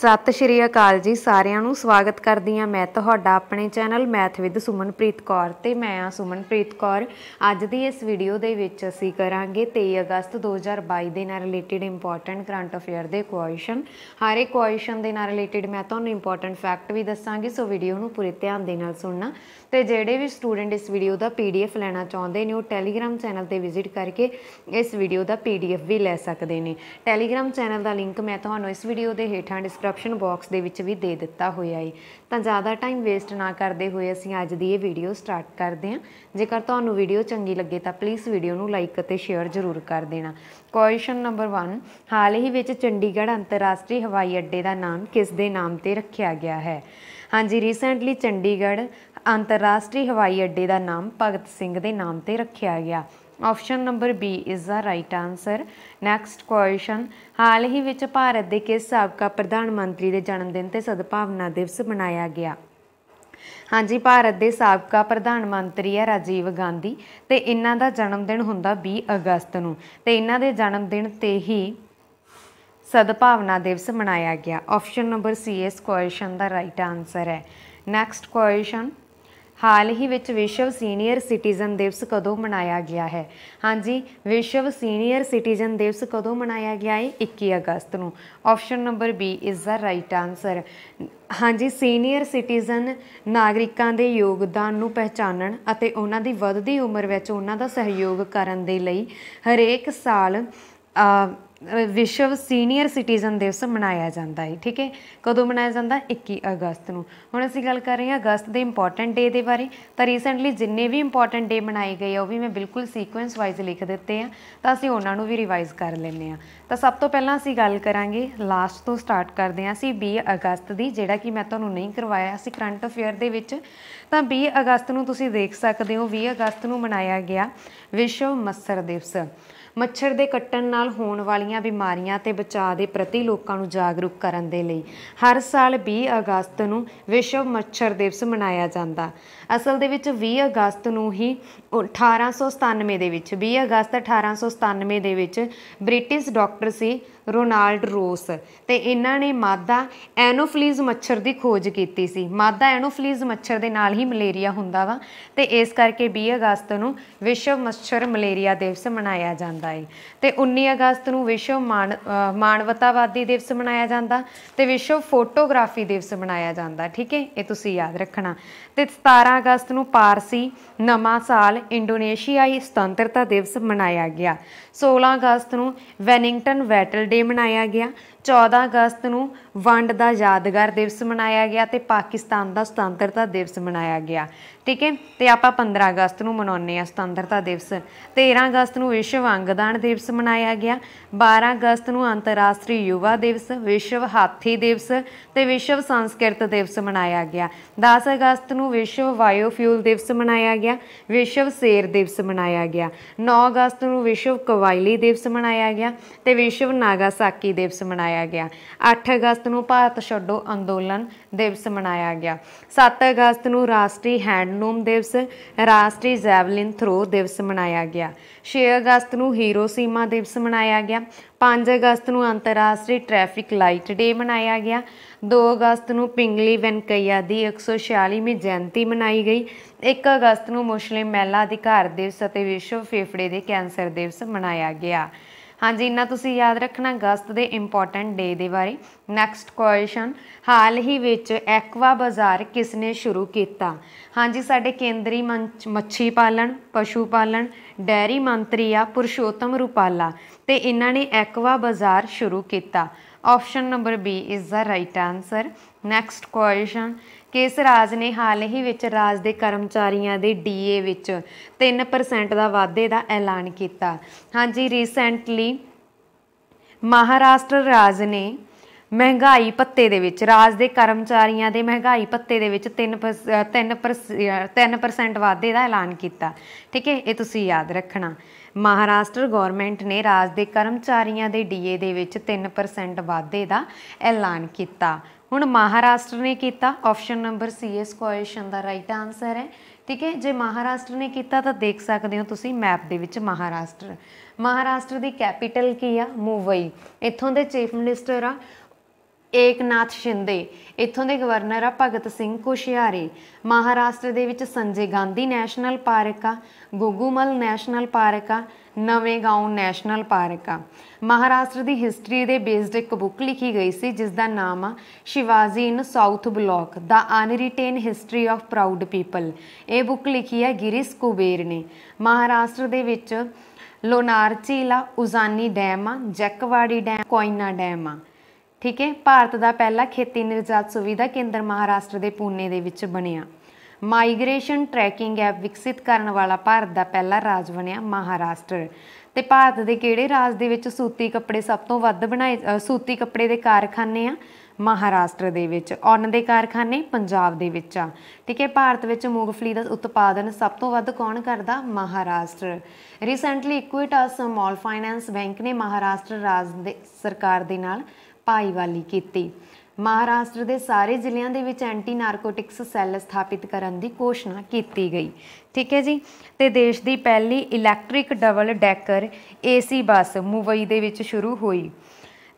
ਸਤਿ ਸ਼੍ਰੀ ਅਕਾਲ ਜੀ ਸਾਰਿਆਂ ਨੂੰ ਸਵਾਗਤ ਕਰਦੀ ਆ ਮੈਂ ਤੁਹਾਡਾ ਆਪਣੇ channel math with Sumanpreet Kaur ਤੇ ਮੈਂ ਆ ਸੁਮਨਪ੍ਰੀਤ ਕੌਰ ਅੱਜ ਦੀ ਇਸ ਵੀਡੀਓ ਦੇ ਵਿੱਚ ਅਸੀਂ ਕਰਾਂਗੇ 23 ਅਗਸਤ 2022 ਦੇ ਨਾਲ ਰਿਲੇਟਡ ਇੰਪੋਰਟੈਂਟ ਕਰੰਟ ਅਫੇਅਰ ਦੇ ਕੁਐਸਚਨ ਹਰ ਇੱਕ ਕੁਐਸਚਨ ਦੇ ਨਾਲ ਰਿਲੇਟਡ ਮੈਂ ਤੁਹਾਨੂੰ ਇੰਪੋਰਟੈਂਟ ਫੈਕਟ ਵੀ ਦੱਸਾਂਗੀ ਸੋ ਵੀਡੀਓ ਨੂੰ ਪੂਰੇ ਧਿਆਨ ਦੇ ਨਾਲ ਸੁਣਨਾ ਤੇ ਜਿਹੜੇ ਵੀ ਸਟੂਡੈਂਟ ਇਸ ਵੀਡੀਓ ਦਾ ਪੀਡੀਐਫ ਲੈਣਾ ਚਾਹੁੰਦੇ ਨੇ ਉਹ ਟੈਲੀਗ੍ਰam ਚੈਨਲ ਤੇ ਵਿਜ਼ਿਟ ਕਰਕੇ ਇਸ ਵੀਡੀਓ ਦਾ ਪੀਡੀਐਫ ਵੀ ਲੈ ਸਕਦੇ ਨੇ ਟੈਲੀਗ੍ਰam ਚੈਨਲ ਦਾ ਲਿੰਕ ਮੈਂ ਤੁਹਾਨੂੰ ਇਸ ਵੀਡੀਓ ਦੇ ਹੇਠਾਂ ਡਿਸਕ੍ਰਿਪਸ਼ਨ ਬਾਕਸ ਦੇ ਵਿੱਚ ਵੀ ਦੇ ਦਿੱਤਾ ਹੋਇਆ ਹੈ ਤਾਂ ਜ਼ਿਆਦਾ ਟਾਈਮ ਵੇਸਟ ਨਾ ਕਰਦੇ ਹੋਏ ਅਸੀਂ ਅੱਜ ਦੀ ਇਹ ਵੀਡੀਓ ਸਟਾਰਟ ਕਰਦੇ ਹਾਂ ਜੇਕਰ ਤੁਹਾਨੂੰ ਵੀਡੀਓ ਚੰਗੀ ਲੱਗੇ ਤਾਂ ਪਲੀਜ਼ ਵੀਡੀਓ ਨੂੰ ਲਾਈਕ ਅਤੇ ਸ਼ੇਅਰ ਜ਼ਰੂਰ ਕਰ ਦੇਣਾ ਕੁਐਸਚਨ ਨੰਬਰ 1 ਹਾਲ ਹੀ ਵਿੱਚ ਚੰਡੀਗੜ੍ਹ ਅੰਤਰਰਾਸ਼ਟਰੀ ਹਵਾਈ ਅੱਡੇ ਦਾ ਨਾਮ ਕਿਸ ਦੇ ਨਾਮ ਤੇ ਰੱਖਿਆ ਗਿਆ ਹੈ ਹਾਂਜੀ ਰੀਸੈਂਟਲੀ ਚੰਡੀਗੜ੍ਹ ਅੰਤਰਰਾਸ਼ਟਰੀ ਹਵਾਈ ਅੱਡੇ ਦਾ ਨਾਮ ਭਗਤ ਸਿੰਘ ਦੇ ਨਾਮ ਤੇ ਰੱਖਿਆ ਗਿਆ option number B is the right answer next question ਹਾਲ ਹੀ ਵਿੱਚ ਭਾਰਤ ਦੇ ਕਿਸ ਸਾਬਕਾ ਪ੍ਰਧਾਨ ਮੰਤਰੀ ਦੇ ਜਨਮ ਦਿਨ ਤੇ ਸਦਭਾਵਨਾ ਦਿਵਸ ਮਨਾਇਆ ਗਿਆ ਹਾਂਜੀ ਭਾਰਤ ਦੇ ਸਾਬਕਾ ਪ੍ਰਧਾਨ ਮੰਤਰੀ ਹੈ ਰਾਜੀਵ ਗਾਂਧੀ ਤੇ ਇਹਨਾਂ ਦਾ ਜਨਮ ਦਿਨ ਹੁੰਦਾ 20 ਅਗਸਤ ਨੂੰ ਤੇ ਇਹਨਾਂ ਦੇ ਜਨਮ ਦਿਨ ਤੇ ਹੀ ਸਦਭਾਵਨਾ ਦਿਵਸ ਮਨਾਇਆ ਗਿਆ ਆਪਸ਼ਨ ਨੰਬਰ ਸੀ ਇਸ ਕੁਐਸਚਨ ਦਾ ਰਾਈਟ ਆਨਸਰ ਹੈ ਨੈਕਸਟ ਕੁਐਸਚਨ ਹਾਲ ਹੀ ਵਿੱਚ ਵਿਸ਼ਵ ਸੀਨੀਅਰ ਸਿਟੀਜ਼ਨ ਦਿਵਸ ਕਦੋਂ ਮਨਾਇਆ ਗਿਆ ਹੈ ਹਾਂਜੀ ਵਿਸ਼ਵ ਸੀਨੀਅਰ ਸਿਟੀਜ਼ਨ ਦਿਵਸ ਕਦੋਂ ਮਨਾਇਆ ਗਿਆ ਹੈ 21 ਅਗਸਤ ਨੂੰ option number B is the right answer ਹਾਂਜੀ ਸੀਨੀਅਰ ਸਿਟੀਜ਼ਨ ਨਾਗਰਿਕਾਂ ਦੇ ਯੋਗਦਾਨ ਨੂੰ ਪਹਿਚਾਨਣ ਅਤੇ ਉਹਨਾਂ ਦੀ ਵੱਧਦੀ ਉਮਰ ਵਿੱਚ ਉਹਨਾਂ ਦਾ ਸਹਿਯੋਗ ਕਰਨ ਦੇ ਲਈ ਹਰੇਕ ਸਾਲ ਵਿਸ਼ਵ ਸੀਨੀਅਰ ਸਿਟੀਜ਼ਨ ਦਿਵਸ ਮਨਾਇਆ ਜਾਂਦਾ ਹੈ ਠੀਕ ਹੈ ਕਦੋਂ ਮਨਾਇਆ ਜਾਂਦਾ 21 ਅਗਸਤ ਨੂੰ ਹੁਣ ਅਸੀਂ ਗੱਲ ਕਰ ਰਹੇ ਹਾਂ ਅਗਸਤ ਦੇ ਇੰਪੋਰਟੈਂਟ ਡੇ ਦੇ ਬਾਰੇ ਤਾਂ ਰੀਸੈਂਟਲੀ ਜਿੰਨੇ ਵੀ ਇੰਪੋਰਟੈਂਟ ਡੇ ਮਨਾਏ ਗਏ ਆ ਉਹ ਵੀ ਮੈਂ ਬਿਲਕੁਲ ਸੀਕੁਐਂਸ ਵਾਈਜ਼ ਲਿਖ ਦਿੱਤੇ ਆ ਤਾਂ ਅਸੀਂ ਉਹਨਾਂ ਨੂੰ ਵੀ ਰਿਵਾਈਜ਼ ਕਰ ਲੈਂਦੇ ਆ ਤਾਂ ਸਭ ਤੋਂ ਪਹਿਲਾਂ ਅਸੀਂ ਗੱਲ ਕਰਾਂਗੇ ਲਾਸਟ ਤੋਂ ਸਟਾਰਟ ਕਰਦੇ ਆ ਅਸੀਂ 20 ਅਗਸਤ ਦੀ ਜਿਹੜਾ ਕਿ ਮੈਂ ਤੁਹਾਨੂੰ ਨਹੀਂ ਕਰਵਾਇਆ ਸੀ ਕਰੰਟ ਅਫੇਅਰ ਦੇ ਵਿੱਚ ਤਾਂ 20 ਅਗਸਤ ਨੂੰ ਤੁਸੀਂ ਦੇਖ ਸਕਦੇ ਹੋ 20 ਅਗਸਤ ਨੂੰ ਮਨਾਇਆ ਗਿਆ ਵਿਸ਼ਵ ਮੱਛਰ ਦਿਵਸ ਮੱਛਰ ਦੇ ਕੱਟਣ ਨਾਲ ਹੋਣ ਵਾਲੀਆਂ ਸਾਰੀਆਂ ਬਿਮਾਰੀਆਂ ਤੇ ਬਚਾਅ ਦੇ ਪ੍ਰਤੀ ਲੋਕਾਂ ਨੂੰ ਜਾਗਰੂਕ ਕਰਨ ਦੇ ਲਈ ਹਰ ਸਾਲ 20 ਅਗਸਤ ਨੂੰ ਵਿਸ਼ਵ ਮੱਛਰ ਦਿਵਸ ਮਨਾਇਆ ਜਾਂਦਾ ਅਸਲ ਦੇ ਵਿੱਚ 20 ਅਗਸਤ ਨੂੰ ਹੀ 1897 ਦੇ ਵਿੱਚ 20 ਅਗਸਤ 1897 ਦੇ ਵਿੱਚ ਬ੍ਰਿਟਿਸ਼ ਡਾਕਟਰ ਸੀ ਰੋਨਾਲਡ ਰੋਸ ਤੇ ਇਹਨਾਂ ਨੇ ਮਾਦਾ ਐਨੋਫਲੀਜ਼ ਮੱਛਰ ਦੀ ਖੋਜ ਕੀਤੀ ਸੀ ਮਾਦਾ ਐਨੋਫਲੀਜ਼ ਮੱਛਰ ਦੇ ਨਾਲ ਹੀ ਮਲੇਰੀਆ ਹੁੰਦਾ ਵਾ ਤੇ ਇਸ ਕਰਕੇ 20 ਅਗਸਤ ਨੂੰ ਵਿਸ਼ਵ ਮੱਛਰ ਮਲੇਰੀਆ ਦਿਵਸ ਮਨਾਇਆ ਜਾਂਦਾ ਹੈ ਤੇ 19 ਅਗਸਤ ਨੂੰ ਵਿਸ਼ਵ ਮਾਨਵਤਾਵਾਦੀ ਦਿਵਸ ਮਨਾਇਆ ਜਾਂਦਾ ਤੇ ਵਿਸ਼ਵ ਫੋਟੋਗ੍ਰਾਫੀ ਦਿਵਸ ਮਨਾਇਆ ਜਾਂਦਾ ਠੀਕ ਹੈ ਇਹ ਤੁਸੀਂ ਯਾਦ ਰੱਖਣਾ ਤੇ 17 ਅਗਸਤ ਨੂੰ ਪਾਰਸੀ ਨਵਾਂ ਸਾਲ ਇੰਡੋਨੇਸ਼ੀਆਈ ਸੁਤੰਤਰਤਾ ਦਿਵਸ ਮਨਾਇਆ ਗਿਆ 16 ਅਗਸਤ ਨੂੰ ਵੈਨਿੰਗਟਨ ਵੈਟਲ ਡੇ ਮਨਾਇਆ ਗਿਆ 14 ਅਗਸਤ ਨੂੰ ਵੰਡ ਦਾ ਯਾਦਗਾਰ ਦਿਵਸ ਮਨਾਇਆ ਗਿਆ ਤੇ ਪਾਕਿਸਤਾਨ ਦਾ ਸੁਤੰਤਰਤਾ ਦਿਵਸ ਮਨਾਇਆ ਗਿਆ ਠੀਕ ਹੈ ਤੇ ਆਪਾਂ 15 ਅਗਸਤ ਨੂੰ ਮਨਾਉਂਦੇ ਆ ਸੁਤੰਤਰਤਾ ਦਿਵਸ 13 ਅਗਸਤ ਨੂੰ ਵਿਸ਼ਵ ਅੰਗਦਾਨ ਦਿਵਸ ਮਨਾਇਆ ਗਿਆ 12 ਅਗਸਤ ਨੂੰ ਅੰਤਰਰਾਸ਼ਟਰੀ ਯੁਵਾ ਦਿਵਸ ਵਿਸ਼ਵ ਹਾਥੀ ਦਿਵਸ ਤੇ ਵਿਸ਼ਵ ਸੰਸਕ੍ਰਿਤ ਦਿਵਸ ਮਨਾਇਆ ਗਿਆ 10 ਅਗਸਤ ਨੂੰ ਵਿਸ਼ਵ ਬਾਇਓਫਿਊਲ ਫਿਊਲ ਦਿਵਸ ਮਨਾਇਆ ਗਿਆ ਵਿਸ਼ਵ ਸੇਰ ਦਿਵਸ ਮਨਾਇਆ ਗਿਆ 9 ਅਗਸਤ ਨੂੰ ਵਿਸ਼ਵ ਕਵਾਇਲੀ ਦਿਵਸ ਮਨਾਇਆ ਗਿਆ ਤੇ ਵਿਸ਼ਵ ਨਾਗਾਸਾਕੀ ਦਿਵਸ ਮਨਾਇਆ ਗਿਆ 8 ਅਗਸਤ ਅਗਸਤ ਨੂੰ ਭਾਰਤ ਛੱਡੋ ਅੰਦੋਲਨ ਦਿਵਸ ਮਨਾਇਆ ਗਿਆ 7 ਅਗਸਤ ਨੂੰ ਰਾਸ਼ਟਰੀ ਹੈਂਡਲੂਮ ਦਿਵਸ ਰਾਸ਼ਟਰੀ ਜੈਵਲਿਨ ਥਰੋ ਦਿਵਸ ਮਨਾਇਆ ਗਿਆ 6 ਅਗਸਤ ਨੂੰ ਹੀਰੋਸੀਮਾ ਦਿਵਸ ਮਨਾਇਆ ਗਿਆ 5 ਅਗਸਤ ਨੂੰ ਅੰਤਰਰਾਸ਼ਟਰੀ ਟ੍ਰੈਫਿਕ ਲਾਈਟ ਡੇ ਮਨਾਇਆ ਗਿਆ 2 ਅਗਸਤ ਨੂੰ ਪਿੰਗਲੀ ਵੈਂਕਈਆ ਦੀ 146ਵੀਂ ਜਯੰਤੀ ਮਨਾਈ ਗਈ 1 ਅਗਸਤ ਨੂੰ ਮੁਸਲਿਮ ਮਹਿਲਾ ਅਧਿਕਾਰ ਦਿਵਸ ਅਤੇ ਵਿਸ਼ਵ ਫੇਫੜੇ ਦੇ ਕੈਂਸਰ ਦਿਵਸ ਮਨਾਇਆ ਗਿਆ ਹਾਂਜੀ ਇਹਨਾਂ ਤੁਸੀਂ ਯਾਦ ਰੱਖਣਾ ਅਗਸਤ ਦੇ ਇੰਪੋਰਟੈਂਟ ਡੇ ਦੇ ਬਾਰੇ ਨੈਕਸਟ ਕੁਐਸਚਨ ਹਾਲ ਹੀ ਵਿੱਚ ਐਕਵਾ ਬਾਜ਼ਾਰ ਕਿਸ ਨੇ ਸ਼ੁਰੂ ਕੀਤਾ ਹਾਂਜੀ ਸਾਡੇ ਕੇਂਦਰੀ ਮੱਛੀ ਪਾਲਣ ਪਸ਼ੂ ਪਾਲਣ ਡੈਰੀ ਮੰਤਰੀ ਆ ਪੁਰਸ਼ੋਤਮ ਰੂਪਾਲਾ ਤੇ ਇਹਨਾਂ ਨੇ ਐਕਵਾ ਬਾਜ਼ਾਰ ਸ਼ੁਰੂ ਕੀਤਾ option number B is the right answer next question ਕੇਸ ਰਾਜ ਨੇ ਹਾਲ ਹੀ ਵਿੱਚ ਰਾਜ ਦੇ ਕਰਮਚਾਰੀਆਂ ਦੇ ਡੀਏ ਵਿੱਚ 3% ਦਾ ਵਾਧੇ ਦਾ ਐਲਾਨ ਕੀਤਾ ਹਾਂਜੀ ਰੀਸੈਂਟਲੀ ਮਹਾਰਾਸ਼ਟਰ ਰਾਜ ਨੇ ਮਹਿੰਗਾਈ ਭੱਤੇ ਦੇ ਵਿੱਚ ਰਾਜ ਦੇ ਕਰਮਚਾਰੀਆਂ ਦੇ ਮਹਿੰਗਾਈ ਭੱਤੇ ਦੇ ਵਿੱਚ 3 3% ਵਾਧੇ ਦਾ ਐਲਾਨ ਕੀਤਾ ਠੀਕ ਹੈ ਇਹ ਤੁਸੀਂ ਯਾਦ ਰੱਖਣਾ ਮਹਾਰਾਸ਼ਟਰ ਗਵਰਨਮੈਂਟ ਨੇ ਰਾਜ ਦੇ ਕਰਮਚਾਰੀਆਂ ਦੇ ਡੀਏ ਦੇ ਵਿੱਚ 3% ਵਾਧੇ ਦਾ ਐਲਾਨ ਕੀਤਾ ਹੁਣ ਮਹਾਰਾਸ਼ਟਰ ਨੇ ਕੀਤਾ ਆਪਸ਼ਨ ਨੰਬਰ ਸੀ ਇਸ ਕੁਐਸਚਨ ਦਾ ਰਾਈਟ ਆਨਸਰ ਹੈ ਠੀਕ ਹੈ ਜੇ ਮਹਾਰਾਸ਼ਟਰ ਨੇ ਕੀਤਾ ਤਾਂ ਦੇਖ ਸਕਦੇ ਹੋ ਤੁਸੀਂ ਮੈਪ ਦੇ ਵਿੱਚ ਮਹਾਰਾਸ਼ਟਰ ਮਹਾਰਾਸ਼ਟਰ ਦੀ ਕੈਪੀਟਲ ਕੀ ਆ ਮੁੰਬਈ ਇੱਥੋਂ ਦੇ ਚੀਫ ਮਿਨਿਸਟਰ ਆ ਏਕਨਾਥ ਸ਼ਿੰਦੇ ਇੱਥੋਂ ਦੇ ਗਵਰਨਰ ਆ ਭਗਤ ਸਿੰਘ ਕੁਸ਼ਿਆਰੀ ਮਹਾਰਾਸ਼ਟਰ ਦੇ ਵਿੱਚ ਸੰਜੇ ਗਾਂਧੀ ਨੈਸ਼ਨਲ ਪਾਰਕ ਆ ਗੋਗੂਮਲ ਨੈਸ਼ਨਲ ਪਾਰਕ ਆ ਨਵੇਂ ਗਾਉਂ ਨੈਸ਼ਨਲ ਪਾਰਕ ਆ ਮਹਾਰਾਸ਼ਟਰ ਦੀ ਹਿਸਟਰੀ ਦੇ ਬੇਸਡ ਇੱਕ ਬੁੱਕ ਲਿਖੀ ਗਈ ਸੀ ਜਿਸ ਦਾ ਨਾਮ ਆ Shivaji in South Block the unwritten history of proud people ਇਹ ਬੁੱਕ ਲਿਖੀ ਹੈ ਗਿਰਿਸ ਕੁਬੇਰ ਨੇ ਮਹਾਰਾਸ਼ਟਰ ਦੇ ਵਿੱਚ ਲੋਨਾਰ ਝੀਲ ਆ ਉਜ਼ਾਨੀ ਡੈਮ ਆ ਜੈਕਵਾੜੀ ਡੈਮ ਕੋਇਨਾ ਡੈਮ ਆ ਠੀਕ ਹੈ ਭਾਰਤ ਦਾ ਪਹਿਲਾ ਖੇਤੀ ਨਿਰਜਾਤ ਸੁਵਿਧਾ ਕੇਂਦਰ ਮਹਾਰਾਸ਼ਟਰ ਦੇ ਪੂਨੇ ਦੇ ਵਿੱਚ ਬਣਿਆ ਮਾਈਗ੍ਰੇਸ਼ਨ ਟਰੈਕਿੰਗ ਐਪ ਵਿਕਸਿਤ ਕਰਨ ਵਾਲਾ ਭਾਰਤ ਦਾ ਪਹਿਲਾ ਰਾਜ ਬਣਿਆ ਮਹਾਰਾਸ਼ਟਰ ਤੇ ਭਾਰਤ ਦੇ ਕਿਹੜੇ ਰਾਜ ਦੇ ਵਿੱਚ ਸੂਤੀ ਕੱਪੜੇ ਸਭ ਤੋਂ ਵੱਧ ਬਣਾਏ ਸੂਤੀ ਕੱਪੜੇ ਦੇ ਕਾਰਖਾਨੇ ਆ ਮਹਾਰਾਸ਼ਟਰ ਦੇ ਵਿੱਚ ਔਨ ਦੇ ਕਾਰਖਾਨੇ ਪੰਜਾਬ ਦੇ ਵਿੱਚ ਆ ਠੀਕ ਹੈ ਭਾਰਤ ਵਿੱਚ ਮੂੰਗਫਲੀ ਦਾ ਉਤਪਾਦਨ ਸਭ ਤੋਂ ਵੱਧ ਕੌਣ ਕਰਦਾ Maharashtra recently Equitas small finance bank ਨੇ ਮਹਾਰਾਸ਼ਟਰ ਰਾਜ ਦੇ ਸਰਕਾਰ ਦੇ ਨਾਲ ਭਾਈਵਾਲੀ ਕੀਤੀ ਮਹਾਰਾਸ਼ਟਰ ਦੇ ਸਾਰੇ ਜ਼ਿਲ੍ਹਿਆਂ ਦੇ ਵਿੱਚ ਐਂਟੀ ਨਾਰਕੋਟਿਕਸ ਸੈੱਲ ਸਥਾਪਿਤ ਕਰਨ ਦੀ ਘੋਸ਼ਣਾ ਕੀਤੀ ਗਈ ਠੀਕ ਹੈ ਜੀ ਤੇ ਦੇਸ਼ ਦੀ ਪਹਿਲੀ electric double decker AC bus Mumbai ਦੇ ਵਿੱਚ ਸ਼ੁਰੂ ਹੋਈ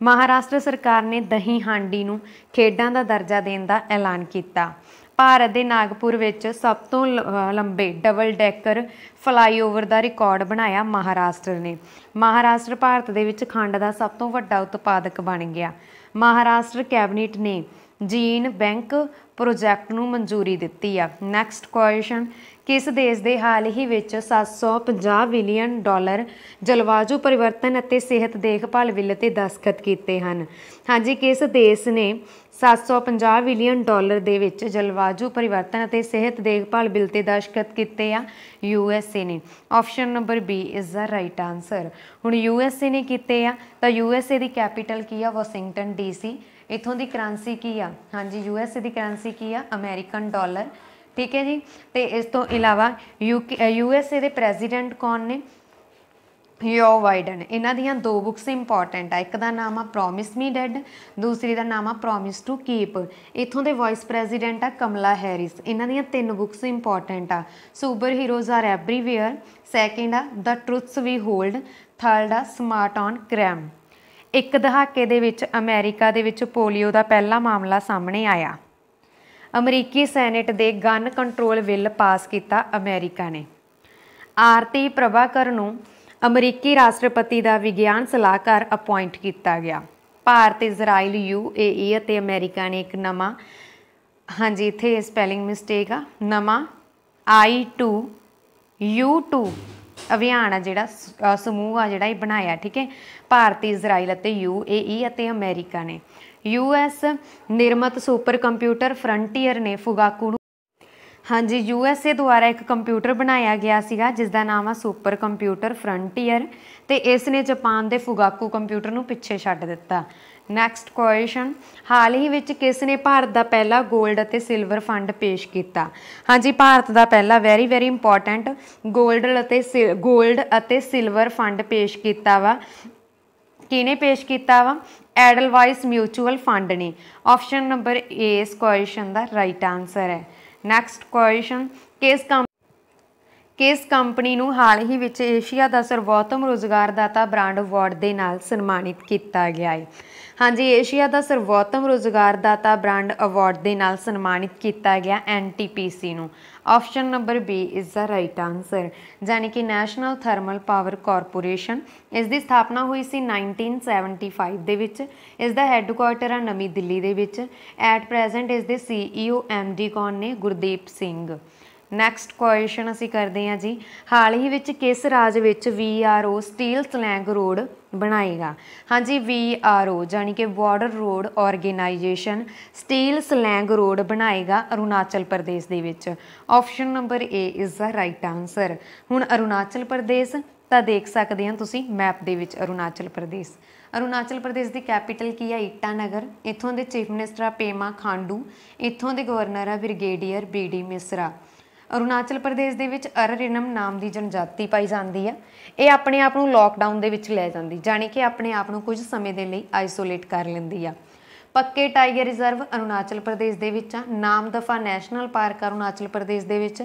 ਮਹਾਰਾਸ਼ਟਰ ਸਰਕਾਰ ਨੇ ਦਹੀਂ ਹਾਂਡੀ ਨੂੰ ਖੇਡਾਂ ਦਾ ਦਰਜਾ ਦੇਣ ਦਾ ਐਲਾਨ ਕੀਤਾ ਭਾਰਤ ਦੇ ਨਾਗਪੁਰ ਵਿੱਚ ਸਭ ਤੋਂ ਲੰਬੇ ਡਬਲ ਡੈਕਰ ਫਲਾਈਓਵਰ ਦਾ ਰਿਕਾਰਡ ਬਣਾਇਆ ਮਹਾਰਾਸ਼ਟਰ ਨੇ ਮਹਾਰਾਸ਼ਟਰ ਭਾਰਤ ਦੇ ਵਿੱਚ ਖੰਡ ਦਾ ਸਭ ਤੋਂ ਵੱਡਾ ਉਤਪਾਦਕ ਬਣ ਗਿਆ ਮਹਾਰਾਸ਼ਟਰ ਕੈਬਨਿਟ ਨੇ ਜੀਨ ਬੈਂਕ ਪ੍ਰੋਜੈਕਟ ਨੂੰ ਮਨਜ਼ੂਰੀ ਦਿੱਤੀ ਆ ਨੈਕਸਟ ਕੁਐਸਚਨ ਕਿ ਇਸ ਦੇਸ਼ ਦੇ ਹਾਲ ਹੀ ਵਿੱਚ 750 ਬਿਲੀਅਨ ਡਾਲਰ ਜਲਵਾਯੂ ਪਰਿਵਰਤਨ ਅਤੇ ਸਿਹਤ ਦੇਖਭਾਲ ਬਿੱਲ ਤੇ ਦਸਖਤ ਕੀਤੇ ਹਨ ਹਾਂਜੀ ਕਿਸ ਦੇਸ਼ ਨੇ 750 ਬਿਲੀਅਨ ਡਾਲਰ ਦੇ ਵਿੱਚ ਜਲਵਾਯੂ ਪਰਿਵਰਤਨ ਅਤੇ ਸਿਹਤ ਦੇਖਭਾਲ ਬਿੱਲ ਤੇ ਦਸਖਤ ਕੀਤੇ ਆ ਏ ਨੇ option number B is the right answer ਹੁਣ ਯੂ ਐਸ ਏ ਨੇ ਕੀਤੇ ਆ ਤਾਂ ਯੂ ਐਸ ਏ ਦੀ ਕੈਪੀਟਲ ਕੀ ਆ ਵਾਸ਼ਿੰਗਟਨ ਡੀ ਸੀ ਇਥੋਂ ਦੀ ਕਰੰਸੀ ਕੀ ਆ ਹਾਂਜੀ ਯੂ ਐਸ ਏ ਦੀ ਕਰੰਸੀ ਕੀ ਆ ਅਮਰੀਕਨ ਡਾਲਰ ਠੀਕ ਹੈ ਜੀ ਤੇ ਇਸ ਤੋਂ ਇਲਾਵਾ ਯੂ ਐਸ ਏ ਦੇ ਪ੍ਰੈਜ਼ੀਡੈਂਟ ਕੌਣ ਨੇ ਯੋ ਵਾਈਡਨ ਇਹਨਾਂ ਦੀਆਂ ਦੋ ਬੁੱਕਸ ਇੰਪੋਰਟੈਂਟ ਆ ਇੱਕ ਦਾ ਨਾਮ ਆ ਪ੍ਰੋਮਿਸ ਮੀ ਡੈਡ ਦੂਸਰੀ ਦਾ ਨਾਮ ਆ ਪ੍ਰੋਮਿਸ ਟੂ ਕੀਪ ਇਥੋਂ ਦੇ ਵਾਈਸ ਪ੍ਰੈਜ਼ੀਡੈਂਟ ਆ ਕਮਲਾ ਹੈਰਿਸ ਇਹਨਾਂ ਦੀਆਂ ਤਿੰਨ ਬੁੱਕਸ ਇੰਪੋਰਟੈਂਟ ਆ superheroes are everywhere second ਆ the truths we hold third ਆ ਸਮਾਰਟ ਔਨ ਕ੍ਰੈਮ ਇੱਕ ਦਹਾਕੇ ਦੇ ਵਿੱਚ ਅਮਰੀਕਾ ਦੇ ਵਿੱਚ ਪੋਲੀਓ ਦਾ ਪਹਿਲਾ ਮਾਮਲਾ ਸਾਹਮਣੇ ਆਇਆ ਅਮਰੀਕੀ ਸੈਨੇਟ ਦੇ ਗਨ ਕੰਟਰੋਲ ਬਿੱਲ ਪਾਸ ਕੀਤਾ ਅਮਰੀਕਾ ਨੇ ਆਰਤੀ ਪ੍ਰਭਾਕਰ ਨੂੰ ਅਮਰੀਕੀ ਰਾਸ਼ਟਰਪਤੀ ਦਾ ਵਿਗਿਆਨ ਸਲਾਹਕਾਰ ਅਪਾਇੰਟ ਕੀਤਾ ਗਿਆ ਭਾਰਤ ਇਜ਼ਰਾਈਲ ਯੂਏਈ ਅਤੇ ਅਮਰੀਕਾ ਨੇ ਇੱਕ ਨਵਾਂ ਹਾਂਜੀ ਇੱਥੇ ਸਪੈਲਿੰਗ ਮਿਸਟੇਕ ਆ ਨਵਾਂ I2 U2 ਅਭਿਆਨ ਆ ਜਿਹੜਾ ਸਮੂਹ ਆ ਜਿਹੜਾ ਇਹ ਬਣਾਇਆ ਠੀਕ ਹੈ ਭਾਰਤ ਇਜ਼ਰਾਈਲ ਅਤੇ ਯੂਏਈ ਅਤੇ ਅਮਰੀਕਾ ਨੇ ਯੂਐਸ ਨਿਰਮਤ ਸੁਪਰ ਕੰਪਿਊਟਰ ਫਰੰਟੀਅਰ ਨੇ ਫੁਗਾਕੂ ਨੂੰ ਹਾਂਜੀ ਯੂਐਸਏ ਦੁਆਰਾ ਇੱਕ ਕੰਪਿਊਟਰ ਬਣਾਇਆ ਗਿਆ ਸੀਗਾ ਜਿਸ ਦਾ ਨਾਮ ਆ ਸੁਪਰ ਕੰਪਿਊਟਰ ਫਰੰਟੀਅਰ ਤੇ ਇਸ ਨੇ ਜਾਪਾਨ ਦੇ ਫੁਗਾਕੂ ਕੰਪਿਊਟਰ ਨੂੰ ਪਿੱਛੇ ਛੱਡ ਦਿੱਤਾ ਨੈਕਸਟ ਕੁਐਸਚਨ ਹਾਲ ਹੀ ਵਿੱਚ ਕਿਸ ਨੇ ਭਾਰਤ ਦਾ ਪਹਿਲਾ 골ਡ ਅਤੇ ਸਿਲਵਰ ਫੰਡ ਪੇਸ਼ ਕੀਤਾ ਹਾਂਜੀ ਭਾਰਤ ਦਾ ਪਹਿਲਾ ਵੈਰੀ ਵੈਰੀ ਇੰਪੋਰਟੈਂਟ 골ਡ ਅਤੇ 골ਡ ਅਤੇ ਸਿਲਵਰ ਫੰਡ ਪੇਸ਼ ਕੀਤਾ ਵਾ ਕਿਹਨੇ ਪੇਸ਼ ਕੀਤਾ ਵਾ ਐਡਲਵਾਈਸ ਮਿਊਚੁਅਲ ਫੰਡ ਨੇ ਆਪਸ਼ਨ ਨੰਬਰ ਏ ਇਸ ਕੁਐਸ਼ਨ ਦਾ ਰਾਈਟ ਆਨਸਰ ਹੈ ਨੈਕਸਟ ਕੁਐਸ਼ਨ ਕਿਸ ਕੰਪ ਕਿਸ ਕੰਪਨੀ ਨੂੰ ਹਾਲ ਹੀ ਵਿੱਚ ਏਸ਼ੀਆ ਦਾ ਸਰਵੋਤਮ ਰੋਜ਼ਗਾਰਦਾਤਾ ਬ੍ਰਾਂਡ ਅਵਾਰਡ ਦੇ ਨਾਲ ਸਨਮਾਨਿਤ ਕੀਤਾ ਗਿਆ ਹੈ ਹਾਂਜੀ ਏਸ਼ੀਆ ਦਾ ਸਰਵੋਤਮ ਰੋਜ਼ਗਾਰਦਾਤਾ ਬ੍ਰਾਂਡ ਅਵਾਰਡ ਦੇ ਨਾਲ ਸਨਮਾਨਿਤ ਕੀਤਾ ਗਿਆ ਐਨਟੀਪੀਸੀ ਨੂੰ option number B is the right answer ਯਾਨੀ ਕਿ ਨੈਸ਼ਨਲ ਥਰਮਲ ਪਾਵਰ ਕਾਰਪੋਰੇਸ਼ਨ ਇਸ ਦੀ ਸਥਾਪਨਾ ਹੋਈ ਸੀ 1975 ਦੇ ਵਿੱਚ ਇਸ ਦਾ ਹੈੱਡਕੁਆਰਟਰ ਆ ਨਵੀਂ ਦਿੱਲੀ ਦੇ ਵਿੱਚ ਐਟ ਪ੍ਰੈਜ਼ੈਂਟ ਇਸ ਦੇ ਸੀਈਓ ਐਮਡੀ ਕੌਣ ਨੇ ਗੁਰਦੀਪ ਸਿੰਘ ਨੈਕਸਟ ਕੁਐਸਚਨ ਅਸੀਂ ਕਰਦੇ ਹਾਂ ਜੀ ਹਾਲ ਹੀ ਵਿੱਚ ਕਿਸ ਰਾਜ ਵਿੱਚ ਵੀਆਰਓ ਸਟੀਲ ਸਲੈਂਗ ਰੋਡ ਬਣਾਏਗਾ ਹਾਂਜੀ ਵੀਆਰਓ ਜਾਨੀ ਕਿ border road organisation steel slag road ਬਣਾਏਗਾ ਅਰੁਣਾਚਲ ਪ੍ਰਦੇਸ਼ ਦੇ ਵਿੱਚ option number A is the right answer ਹੁਣ ਅਰੁਣਾਚਲ ਪ੍ਰਦੇਸ਼ ਤਾਂ ਦੇਖ ਸਕਦੇ ਹਾਂ ਤੁਸੀਂ ਮੈਪ ਦੇ ਵਿੱਚ ਅਰੁਣਾਚਲ ਪ੍ਰਦੇਸ਼ ਅਰੁਣਾਚਲ ਪ੍ਰਦੇਸ਼ ਦੀ ਕੈਪੀਟਲ ਕੀ ਹੈ ਇਟਾਨਗਰ ਇੱਥੋਂ ਦੇ ਚੀਫ ਮਿਨਿਸਟਰ ਆ ਪੇਮਾ ਖਾਂਡੂ ਇੱਥੋਂ ਦੇ ਗਵਰਨਰ ਆ ਬ੍ਰਿਗੇਡੀਅਰ ਬੀਡੀ ਮਿਸਰਾ ਅਰੁਣਾਚਲ ਪ੍ਰਦੇਸ਼ ਦੇ ਵਿੱਚ ਅਰਰਿਨਮ ਨਾਮ ਦੀ ਜਨਜਾਤੀ ਪਾਈ ਜਾਂਦੀ ਹੈ ਇਹ ਆਪਣੇ ਆਪ ਨੂੰ ਲੋਕਡਾਊਨ ਦੇ ਵਿੱਚ ਲੈ ਜਾਂਦੀ ਜਾਨੀ ਕਿ ਆਪਣੇ ਆਪ ਨੂੰ ਕੁਝ ਸਮੇਂ ਦੇ ਲਈ ਆਈਸੋਲੇਟ ਕਰ ਲੈਂਦੀ ਆ ਪੱਕੇ ਟਾਈਗਰ ਰਿਜ਼ਰਵ ਅਰੁਣਾਚਲ ਪ੍ਰਦੇਸ਼ ਦੇ ਵਿੱਚ ਆ ਨਾਮ ਦਫਾ ਨੈਸ਼ਨਲ ਪਾਰਕ ਅਰੁਣਾਚਲ ਪ੍ਰਦੇਸ਼ ਦੇ ਵਿੱਚ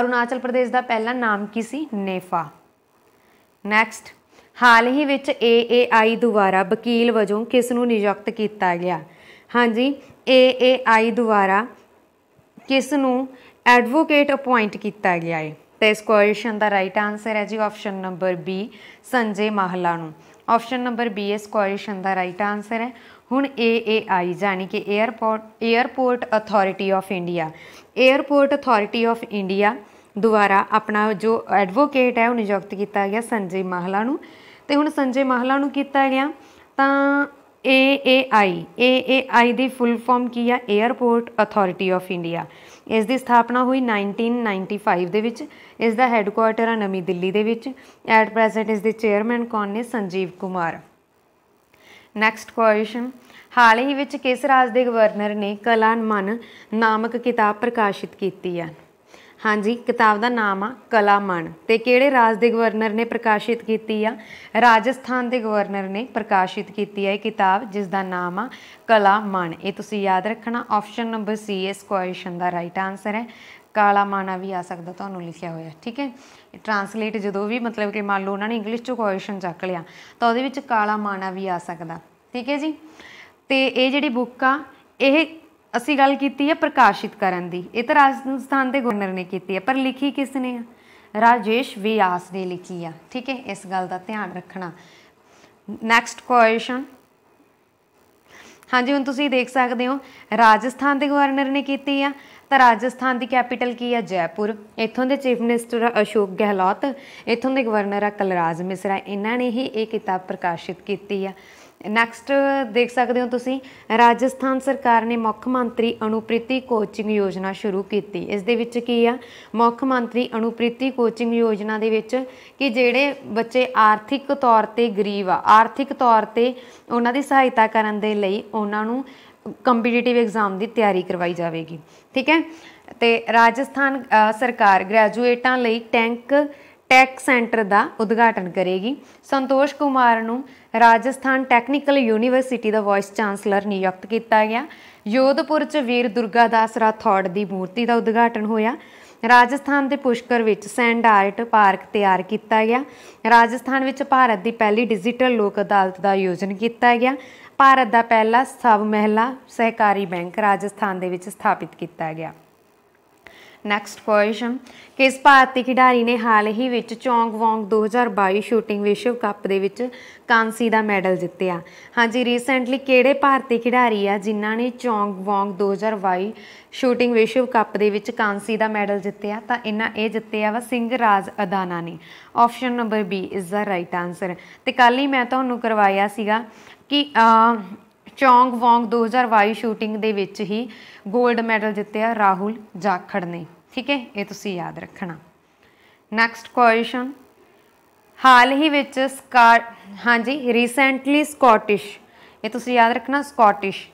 ਅਰੁਣਾਚਲ ਪ੍ਰਦੇਸ਼ ਦਾ ਪਹਿਲਾ ਨਾਮ ਕੀ ਸੀ ਨੇਫਾ ਨੈਕਸਟ ਹਾਲ ਹੀ ਵਿੱਚ AAI ਦੁਆਰਾ ਵਕੀਲ ਵਜੋਂ ਕਿਸ ਨੂੰ ਨਿਯੁਕਤ ਕੀਤਾ ਗਿਆ ਹਾਂਜੀ AAI ਦੁਆਰਾ ਕਿਸ ਨੂੰ ਐਡਵੋਕੇਟ ਅਪਾਇੰਟ ਕੀਤਾ ਗਿਆ ਹੈ ਤੇ ਇਸ ਕੁਐਸਚਨ ਦਾ ਰਾਈਟ ਆਨਸਰ ਹੈ ਜੀ option number B Sanjay Mahla ਨੂੰ ਆਪਸ਼ਨ ਨੰਬਰ ਬੀ ਇਸ ਕੁਐਸਚਨ ਦਾ ਰਾਈਟ ਆਨਸਰ ਹੈ ਹੁਣ ਆਈ ਜਾਨੀ ਕਿ airport airport authority of India airport authority of India ਦੁਆਰਾ ਆਪਣਾ ਜੋ ਐਡਵੋਕੇਟ ਹੈ ਉਹ ਨਿਯੁਕਤ ਕੀਤਾ ਗਿਆ ਸੰਜੇ ਮਾਹਲਾ ਨੂੰ ਤੇ ਹੁਣ ਸੰਜੇ ਮਾਹਲਾ ਨੂੰ ਕੀਤਾ ਗਿਆ ਤਾਂ AAI AAI ਦੀ ਫੁੱਲ ਫਾਰਮ ਕੀ ਆ 에어ਪੋਰਟ ਅਥਾਰਟੀ ਆਫ ਇੰਡੀਆ ਇਸ ਦੀ ਸਥਾਪਨਾ ਹੋਈ 1995 ਦੇ ਵਿੱਚ ਇਸ ਦਾ ਹੈੱਡਕੁਆਰਟਰ ਆ ਨਵੀਂ ਦਿੱਲੀ ਦੇ ਵਿੱਚ ਐਟ ਪ੍ਰੈਜ਼ੈਂਟ ਇਸ ਦੇ ਚੇਅਰਮੈਨ ਕੌਣ ਨੇ ਸੰਜੀਵ ਕੁਮਾਰ ਨੈਕਸਟ ਕੁਐਸਚਨ ਹਾਲ ਹੀ ਵਿੱਚ ਕਿਸ ਰਾਜ ਦੇ ਗਵਰਨਰ ਨੇ ਕਲਾਨ ਮਨ ਨਾਮਕ ਕਿਤਾਬ ਪ੍ਰਕਾਸ਼ਿਤ ਕੀਤੀ ਹੈ ਹਾਂਜੀ ਕਿਤਾਬ ਦਾ ਨਾਮ ਆ ਕਲਾਮਣ ਤੇ ਕਿਹੜੇ ਰਾਜ ਦੇ ਗਵਰਨਰ ਨੇ ਪ੍ਰਕਾਸ਼ਿਤ ਕੀਤੀ ਆ ਰਾਜਸਥਾਨ ਦੇ ਗਵਰਨਰ ਨੇ ਪ੍ਰਕਾਸ਼ਿਤ ਕੀਤੀ ਹੈ ਇਹ ਕਿਤਾਬ ਜਿਸ ਦਾ ਨਾਮ ਆ ਕਲਾਮਣ ਇਹ ਤੁਸੀਂ ਯਾਦ ਰੱਖਣਾ ਆਪਸ਼ਨ ਨੰਬਰ ਸੀ ਇਸ ਕੁਐਸਚਨ ਦਾ ਰਾਈਟ ਆਨਸਰ ਹੈ ਕਾਲਾ ਵੀ ਆ ਸਕਦਾ ਤੁਹਾਨੂੰ ਲਿਖਿਆ ਹੋਇਆ ਠੀਕ ਹੈ ਟਰਾਂਸਲੇਟ ਜਦੋਂ ਵੀ ਮਤਲਬ ਕਿ ਮੰਨ ਲਓ ਉਹਨਾਂ ਨੇ ਇੰਗਲਿਸ਼ ਚੋਂ ਕੁਐਸਚਨ ਚੱਕ ਲਿਆ ਤਾਂ ਉਹਦੇ ਵਿੱਚ ਕਾਲਾ ਵੀ ਆ ਸਕਦਾ ਠੀਕ ਹੈ ਜੀ ਤੇ ਇਹ ਜਿਹੜੀ ਬੁੱਕ ਆ ਇਹ ਅਸੀਂ ਗੱਲ ਕੀਤੀ ਹੈ ਪ੍ਰਕਾਸ਼ਿਤ ਕਰਨ ਦੀ ਇਹ ਤਾਂ ਰਾਜਸਥਾਨ ਦੇ ਗਵਰਨਰ ਨੇ ਕੀਤੀ ਹੈ ਪਰ ਲਿਖੀ ਕਿਸ ਨੇ ਆ ਰਾਜੇਸ਼ ਵਿਆਸ ਨੇ ਲਿਖੀ ਆ ਠੀਕ ਹੈ ਇਸ ਗੱਲ ਦਾ ਧਿਆਨ ਰੱਖਣਾ ਨੈਕਸਟ ਕੁਐਸਚਨ ਹਾਂਜੀ ਹੁਣ ਤੁਸੀਂ ਦੇਖ ਸਕਦੇ ਹੋ ਰਾਜਸਥਾਨ ਦੇ ਗਵਰਨਰ ਨੇ ਕੀਤੀ ਆ ਤਾਂ ਰਾਜਸਥਾਨ ਦੀ ਕੈਪੀਟਲ ਕੀ ਆ ਜੈਪੁਰ ਇੱਥੋਂ ਦੇ ਚੀਫ ਮਿਨਿਸਟਰ ਅਸ਼ੋਕ ਗਹਿਲੋਤ ਇੱਥੋਂ ਦੇ ਗਵਰਨਰ ਆ ਕਲਰਾਜ ਮਿਸਰਾ ਇਹਨਾਂ ਨੇ ਹੀ ਇਹ ਕਿਤਾਬ ਪ੍ਰਕਾਸ਼ਿਤ ਕੀਤੀ ਆ ਨੈਕਸਟ ਦੇਖ ਸਕਦੇ ਹੋ ਤੁਸੀਂ ਰਾਜਸਥਾਨ ਸਰਕਾਰ ਨੇ ਮੁੱਖ ਮੰਤਰੀ ਅਨੁਪ੍ਰੀਤੀ ਕੋਚਿੰਗ ਯੋਜਨਾ ਸ਼ੁਰੂ ਕੀਤੀ ਇਸ ਦੇ ਵਿੱਚ ਕੀ ਆ ਮੁੱਖ ਮੰਤਰੀ ਅਨੁਪ੍ਰੀਤੀ ਕੋਚਿੰਗ ਯੋਜਨਾ ਦੇ ਵਿੱਚ ਕਿ ਜਿਹੜੇ ਬੱਚੇ ਆਰਥਿਕ ਤੌਰ ਤੇ ਗਰੀਬ ਆ ਆਰਥਿਕ ਤੌਰ ਤੇ ਉਹਨਾਂ ਦੀ ਸਹਾਇਤਾ ਕਰਨ ਦੇ ਲਈ ਉਹਨਾਂ ਨੂੰ ਕੰਪੀਟੀਟਿਵ ਐਗਜ਼ਾਮ ਦੀ ਤਿਆਰੀ ਕਰਵਾਈ ਜਾਵੇਗੀ ਠੀਕ ਹੈ ਤੇ ਰਾਜਸਥਾਨ ਸਰਕਾਰ ਗ੍ਰੈਜੂਏਟਾਂ ਲਈ ਟੈਂਕ ਟੈਕ ਸੈਂਟਰ ਦਾ ਉਦਘਾਟਨ ਕਰੇਗੀ ਸੰਤੋਸ਼ ਕੁਮਾਰ ਨੂੰ ਰਾਜਸਥਾਨ ਟੈਕਨੀਕਲ ਯੂਨੀਵਰਸਿਟੀ ਦਾ ਵਾਈਸ ਚਾਂਸਲਰ ਨਿਯੁਕਤ ਕੀਤਾ ਗਿਆ ਯੋਧਪੁਰ ਚ ਵੀਰ ਦੁਰਗਾਦਾਸ ਰਾਠੌੜ ਦੀ ਮੂਰਤੀ ਦਾ ਉਦਘਾਟਨ ਹੋਇਆ ਰਾਜਸਥਾਨ ਦੇ ਪੁਸ਼ਕਰ ਵਿੱਚ ਸੈਂਡ ਆਰਟ ਪਾਰਕ ਤਿਆਰ ਕੀਤਾ ਗਿਆ ਰਾਜਸਥਾਨ ਵਿੱਚ ਭਾਰਤ ਦੀ ਪਹਿਲੀ ਡਿਜੀਟਲ ਲੋਕ ਅਦਾਲਤ ਦਾ ਆਯੋਜਨ ਕੀਤਾ ਗਿਆ ਭਾਰਤ ਦਾ ਪਹਿਲਾ ਸਭ ਮਹਿਲਾ ਸਹਿਕਾਰੀ ਬੈਂਕ ਰਾਜਸਥਾਨ ਦੇ ਵਿੱਚ ਸਥਾਪਿਤ ਕੀਤਾ ਗਿਆ ਨੈਕਸਟ ਕੁਐਸਚਨ ਕਿਸ ਭਾਰਤੀ ਖਿਡਾਰੀ ਨੇ ਹਾਲ ਹੀ ਵਿੱਚ ਚੌਂਗ ਵੌਂਗ 2022 ਸ਼ੂਟਿੰਗ ਵਿਸ਼ਵ ਕੱਪ ਦੇ ਵਿੱਚ ਕਾਂਸੀ ਦਾ ਮੈਡਲ ਜਿੱਤਿਆ ਹਾਂਜੀ ਰੀਸੈਂਟਲੀ ਕਿਹੜੇ ਭਾਰਤੀ ਖਿਡਾਰੀ ਆ ਜਿਨ੍ਹਾਂ ਨੇ ਚੌਂਗ ਵੌਂਗ 2022 ਸ਼ੂਟਿੰਗ ਵਿਸ਼ਵ ਕੱਪ ਦੇ ਵਿੱਚ ਕਾਂਸੀ ਦਾ ਮੈਡਲ ਜਿੱਤਿਆ ਤਾਂ ਇਹਨਾਂ ਇਹ ਜਿੱਤਿਆ ਵਾ ਸਿੰਘ ਰਾਜ ਅਦਾਨਾ ਨੇ option number B is the right answer ਤੇ ਕੱਲ ਹੀ ਮੈਂ ਤੁਹਾਨੂੰ ਕਰਵਾਇਆ ਸੀਗਾ ਕਿ ਚੌਂਗ ਵੌਂਗ 2022 ਸ਼ੂਟਿੰਗ ਦੇ ਵਿੱਚ ਹੀ 골ਡ ਮੈਡਲ ਜਿੱਤਿਆ ਰਾਹੁਲ ਜਾਖੜ ਨੇ ਠੀਕ ਹੈ ਇਹ ਤੁਸੀਂ ਯਾਦ ਰੱਖਣਾ ਨੈਕਸਟ ਕੁਐਸਚਨ ਹਾਲ ਹੀ ਵਿੱਚ ਸਕਾਰ ਹਾਂਜੀ ਰੀਸੈਂਟਲੀ ਸਕਾਟਿਸ਼ ਇਹ ਤੁਸੀਂ ਯਾਦ ਰੱਖਣਾ ਸਕਾਟਿਸ਼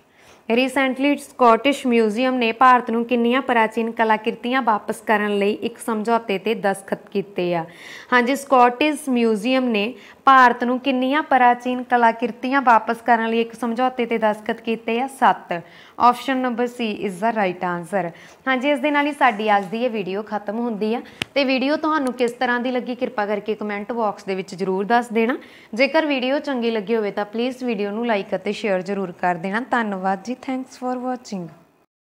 ਰੀਸੈਂਟਲੀ ਸਕਾਟਿਸ਼ ਮਿਊਜ਼ੀਅਮ ਨੇ ਭਾਰਤ ਨੂੰ ਕਿੰਨੀਆਂ ਪ੍ਰਾਚੀਨ ਕਲਾਕ੍ਰਿਤੀਆਂ ਵਾਪਸ ਕਰਨ ਲਈ ਇੱਕ ਸਮਝੌਤੇ ਤੇ ਦਸਖਤ ਕੀਤੇ ਆ ਹਾਂਜੀ ਸਕਾਟਿਸ਼ ਮਿਊਜ਼ੀਅਮ ਨੇ ਭਾਰਤ ਨੂੰ ਕਿੰਨੀਆਂ ਪ੍ਰਾਚੀਨ ਕਲਾਕ੍ਰਿਤੀਆਂ ਵਾਪਸ ਕਰਨ ਲਈ ਇੱਕ ਸਮਝੌਤੇ ਤੇ ਦਸਤਖਤ ਕੀਤੇ ਆ 7 option number C is the right answer ਹਾਂਜੀ ਇਸ ਦੇ ਨਾਲ ਹੀ ਸਾਡੀ ਅੱਜ ਦੀ ਇਹ ਵੀਡੀਓ ਖਤਮ ਹੁੰਦੀ ਆ ਤੇ ਵੀਡੀਓ ਤੁਹਾਨੂੰ ਕਿਸ ਤਰ੍ਹਾਂ ਦੀ ਲੱਗੀ ਕਿਰਪਾ ਕਰਕੇ ਕਮੈਂਟ ਬਾਕਸ ਦੇ ਵਿੱਚ ਜਰੂਰ ਦੱਸ ਦੇਣਾ ਜੇਕਰ ਵੀਡੀਓ ਚੰਗੀ ਲੱਗੀ ਹੋਵੇ ਤਾਂ ਪਲੀਜ਼ ਵੀਡੀਓ ਨੂੰ ਲਾਈਕ ਅਤੇ ਸ਼ੇਅਰ ਜਰੂਰ ਕਰ ਦੇਣਾ ਧੰਨਵਾਦ ਜੀ ਥੈਂਕਸ ਫॉर ਵਾਚਿੰਗ